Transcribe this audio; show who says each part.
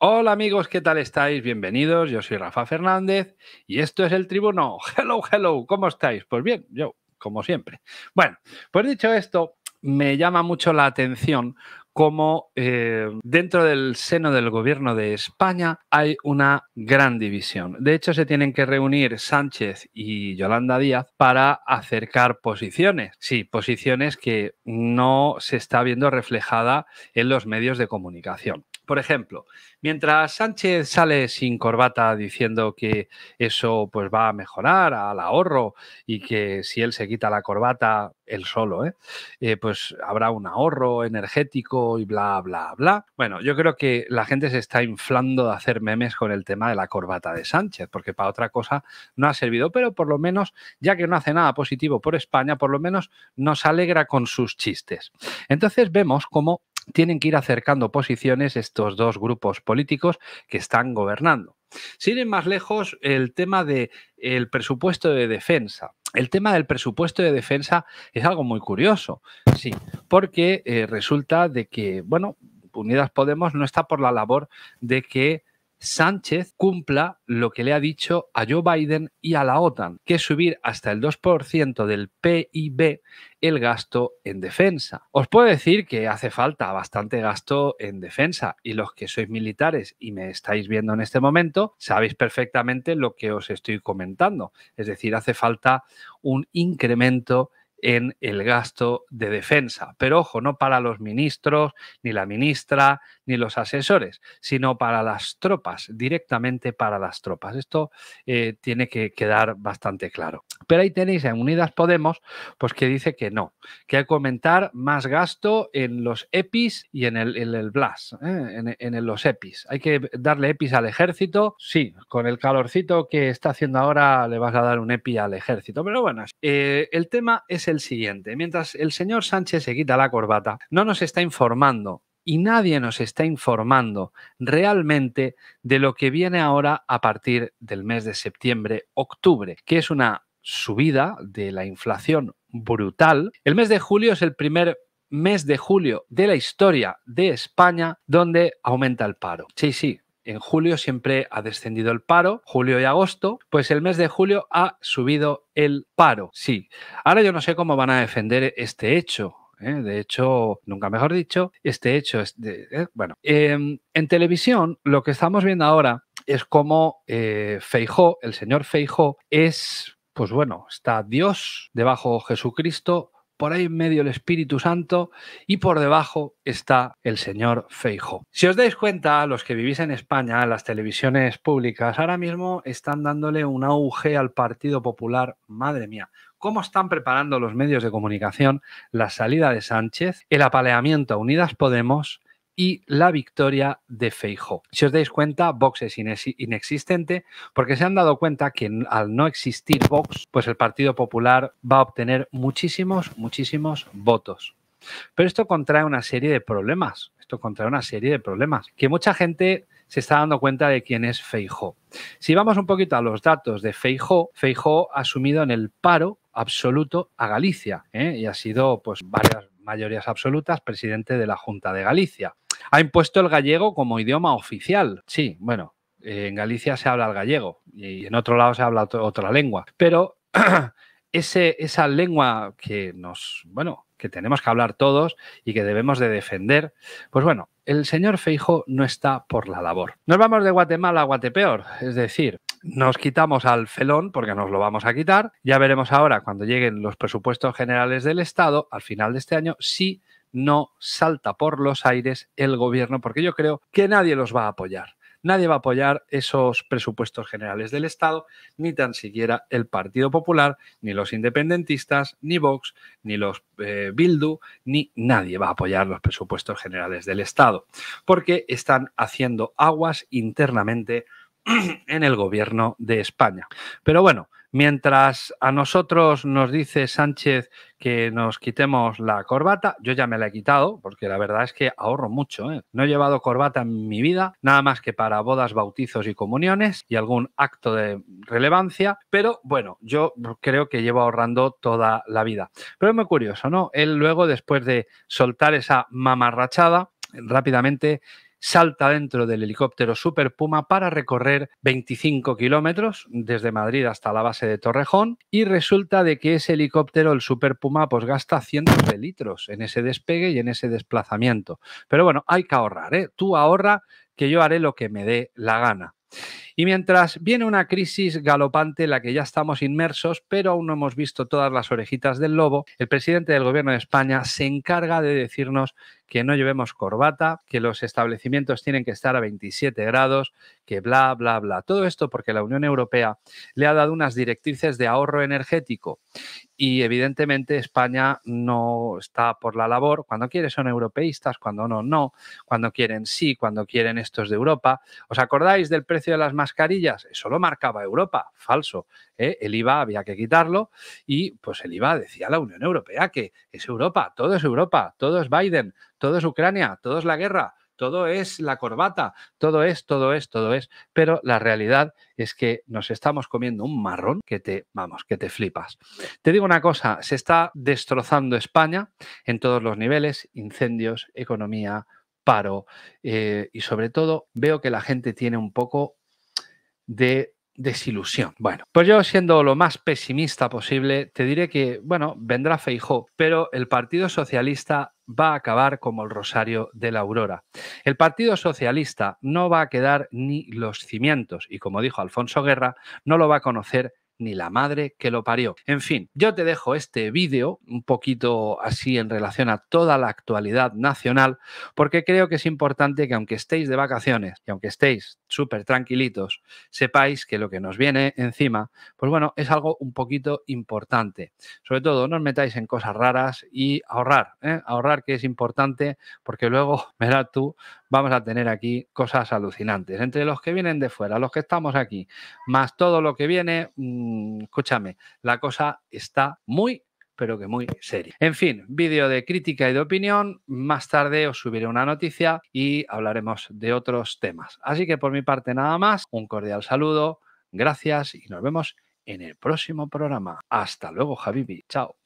Speaker 1: Hola amigos, ¿qué tal estáis? Bienvenidos, yo soy Rafa Fernández y esto es el Tribuno. Hello, hello, ¿cómo estáis? Pues bien, yo, como siempre. Bueno, pues dicho esto, me llama mucho la atención cómo eh, dentro del seno del gobierno de España hay una gran división. De hecho, se tienen que reunir Sánchez y Yolanda Díaz para acercar posiciones. Sí, posiciones que no se está viendo reflejada en los medios de comunicación. Por ejemplo, mientras Sánchez sale sin corbata diciendo que eso pues va a mejorar al ahorro y que si él se quita la corbata, él solo, ¿eh? Eh, pues habrá un ahorro energético y bla, bla, bla. Bueno, yo creo que la gente se está inflando de hacer memes con el tema de la corbata de Sánchez, porque para otra cosa no ha servido, pero por lo menos, ya que no hace nada positivo por España, por lo menos nos alegra con sus chistes. Entonces vemos cómo tienen que ir acercando posiciones estos dos grupos políticos que están gobernando. Si ir más lejos, el tema del presupuesto de defensa. El tema del presupuesto de defensa es algo muy curioso, sí, porque eh, resulta de que, bueno, Unidas Podemos no está por la labor de que Sánchez cumpla lo que le ha dicho a Joe Biden y a la OTAN, que es subir hasta el 2% del PIB el gasto en defensa. Os puedo decir que hace falta bastante gasto en defensa y los que sois militares y me estáis viendo en este momento sabéis perfectamente lo que os estoy comentando. Es decir, hace falta un incremento en el gasto de defensa. Pero ojo, no para los ministros, ni la ministra, ni los asesores, sino para las tropas, directamente para las tropas. Esto eh, tiene que quedar bastante claro. Pero ahí tenéis en Unidas Podemos, pues que dice que no, que hay que aumentar más gasto en los EPIs y en el, BLAS, ¿eh? en, los EPIs. Hay que darle EPIs al ejército, sí, con el calorcito que está haciendo ahora le vas a dar un EPI al ejército. Pero bueno, eh, el tema es el siguiente. Mientras el señor Sánchez se quita la corbata, no nos está informando y nadie nos está informando realmente de lo que viene ahora a partir del mes de septiembre, octubre, que es una subida de la inflación brutal. El mes de julio es el primer mes de julio de la historia de España donde aumenta el paro. Sí, sí, en julio siempre ha descendido el paro, julio y agosto, pues el mes de julio ha subido el paro. Sí, ahora yo no sé cómo van a defender este hecho. ¿eh? De hecho, nunca mejor dicho, este hecho es ¿eh? bueno, em, en televisión lo que estamos viendo ahora es como eh, Feijó, el señor Feijó, es, pues bueno, está Dios debajo Jesucristo, por ahí en medio el Espíritu Santo y por debajo está el señor Feijo. Si os dais cuenta, los que vivís en España, las televisiones públicas ahora mismo están dándole un auge al Partido Popular, madre mía. ¿Cómo están preparando los medios de comunicación la salida de Sánchez, el apaleamiento a Unidas Podemos y la victoria de Feijo. Si os dais cuenta, Vox es inexistente porque se han dado cuenta que al no existir Vox, pues el Partido Popular va a obtener muchísimos, muchísimos votos. Pero esto contrae una serie de problemas. Esto contrae una serie de problemas que mucha gente se está dando cuenta de quién es Feijóo. Si vamos un poquito a los datos de Feijo, Feijo ha asumido en el paro absoluto a Galicia ¿eh? y ha sido pues varias mayorías absolutas presidente de la Junta de Galicia. Ha impuesto el gallego como idioma oficial. Sí, bueno, eh, en Galicia se habla el gallego y en otro lado se habla otra lengua. Pero esa lengua que nos, bueno, que tenemos que hablar todos y que debemos de defender, pues bueno, el señor Feijo no está por la labor. Nos vamos de Guatemala a Guatepeor, es decir, nos quitamos al felón porque nos lo vamos a quitar. Ya veremos ahora cuando lleguen los presupuestos generales del Estado al final de este año si no salta por los aires el gobierno, porque yo creo que nadie los va a apoyar. Nadie va a apoyar esos presupuestos generales del Estado, ni tan siquiera el Partido Popular, ni los independentistas, ni Vox, ni los eh, Bildu, ni nadie va a apoyar los presupuestos generales del Estado, porque están haciendo aguas internamente en el gobierno de España. Pero bueno, Mientras a nosotros nos dice Sánchez que nos quitemos la corbata, yo ya me la he quitado, porque la verdad es que ahorro mucho. ¿eh? No he llevado corbata en mi vida, nada más que para bodas, bautizos y comuniones y algún acto de relevancia, pero bueno, yo creo que llevo ahorrando toda la vida. Pero es muy curioso, ¿no? Él luego, después de soltar esa mamarrachada, rápidamente salta dentro del helicóptero Super Puma para recorrer 25 kilómetros desde Madrid hasta la base de Torrejón y resulta de que ese helicóptero, el Super Puma, pues gasta cientos de litros en ese despegue y en ese desplazamiento. Pero bueno, hay que ahorrar, ¿eh? tú ahorra que yo haré lo que me dé la gana. Y mientras viene una crisis galopante en la que ya estamos inmersos, pero aún no hemos visto todas las orejitas del lobo, el presidente del gobierno de España se encarga de decirnos que no llevemos corbata, que los establecimientos tienen que estar a 27 grados, que bla, bla, bla. Todo esto porque la Unión Europea le ha dado unas directrices de ahorro energético y evidentemente España no está por la labor. Cuando quiere son europeístas, cuando no, no. Cuando quieren sí, cuando quieren estos de Europa. ¿Os acordáis del precio de las carillas eso lo marcaba Europa, falso. ¿eh? El IVA había que quitarlo y pues el IVA decía la Unión Europea que es Europa, todo es Europa, todo es Biden, todo es Ucrania, todo es la guerra, todo es la corbata, todo es, todo es, todo es. Pero la realidad es que nos estamos comiendo un marrón que te, vamos, que te flipas. Te digo una cosa, se está destrozando España en todos los niveles, incendios, economía, paro eh, y sobre todo veo que la gente tiene un poco de desilusión. Bueno, pues yo siendo lo más pesimista posible, te diré que, bueno, vendrá Feijó, pero el Partido Socialista va a acabar como el Rosario de la Aurora. El Partido Socialista no va a quedar ni los cimientos y como dijo Alfonso Guerra, no lo va a conocer ni la madre que lo parió. En fin, yo te dejo este vídeo un poquito así en relación a toda la actualidad nacional, porque creo que es importante que aunque estéis de vacaciones y aunque estéis súper tranquilitos, sepáis que lo que nos viene encima, pues bueno, es algo un poquito importante. Sobre todo, no os metáis en cosas raras y ahorrar, ¿eh? ahorrar que es importante, porque luego, verás tú, vamos a tener aquí cosas alucinantes. Entre los que vienen de fuera, los que estamos aquí, más todo lo que viene, mm, escúchame, la cosa está muy pero que muy seria. En fin, vídeo de crítica y de opinión. Más tarde os subiré una noticia y hablaremos de otros temas. Así que por mi parte nada más, un cordial saludo, gracias y nos vemos en el próximo programa. Hasta luego, javi Chao.